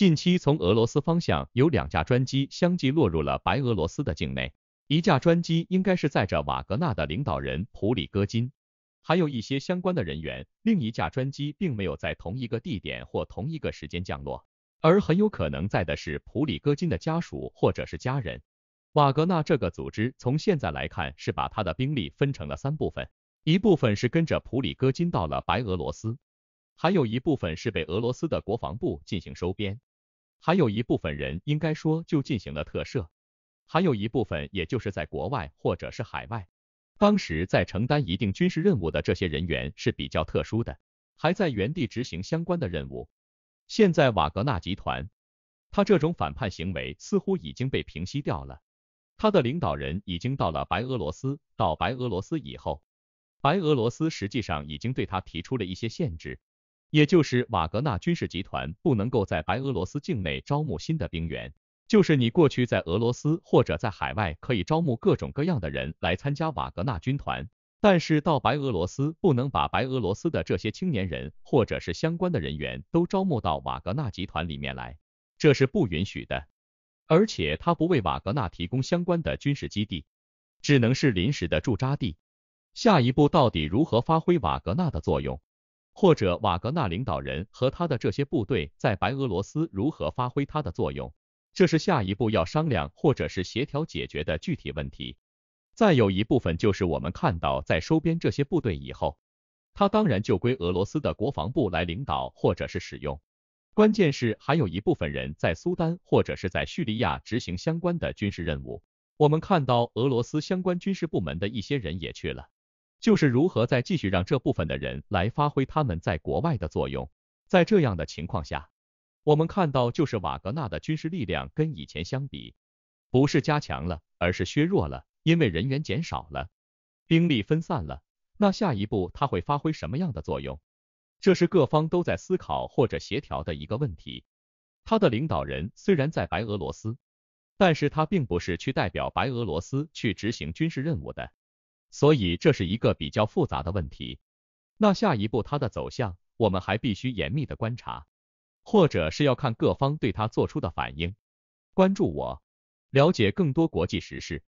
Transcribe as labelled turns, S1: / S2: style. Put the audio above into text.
S1: 近期从俄罗斯方向有两架专机相继落入了白俄罗斯的境内，一架专机应该是载着瓦格纳的领导人普里戈金，还有一些相关的人员。另一架专机并没有在同一个地点或同一个时间降落，而很有可能在的是普里戈金的家属或者是家人。瓦格纳这个组织从现在来看是把他的兵力分成了三部分，一部分是跟着普里戈金到了白俄罗斯，还有一部分是被俄罗斯的国防部进行收编。还有一部分人，应该说就进行了特赦；还有一部分，也就是在国外或者是海外，当时在承担一定军事任务的这些人员是比较特殊的，还在原地执行相关的任务。现在瓦格纳集团，他这种反叛行为似乎已经被平息掉了，他的领导人已经到了白俄罗斯，到白俄罗斯以后，白俄罗斯实际上已经对他提出了一些限制。也就是瓦格纳军事集团不能够在白俄罗斯境内招募新的兵员。就是你过去在俄罗斯或者在海外可以招募各种各样的人来参加瓦格纳军团，但是到白俄罗斯不能把白俄罗斯的这些青年人或者是相关的人员都招募到瓦格纳集团里面来，这是不允许的。而且他不为瓦格纳提供相关的军事基地，只能是临时的驻扎地。下一步到底如何发挥瓦格纳的作用？或者瓦格纳领导人和他的这些部队在白俄罗斯如何发挥他的作用，这是下一步要商量或者是协调解决的具体问题。再有一部分就是我们看到在收编这些部队以后，他当然就归俄罗斯的国防部来领导或者是使用。关键是还有一部分人在苏丹或者是在叙利亚执行相关的军事任务，我们看到俄罗斯相关军事部门的一些人也去了。就是如何再继续让这部分的人来发挥他们在国外的作用。在这样的情况下，我们看到就是瓦格纳的军事力量跟以前相比，不是加强了，而是削弱了，因为人员减少了，兵力分散了。那下一步他会发挥什么样的作用？这是各方都在思考或者协调的一个问题。他的领导人虽然在白俄罗斯，但是他并不是去代表白俄罗斯去执行军事任务的。所以这是一个比较复杂的问题。那下一步它的走向，我们还必须严密的观察，或者是要看各方对它做出的反应。关注我，了解更多国际时事。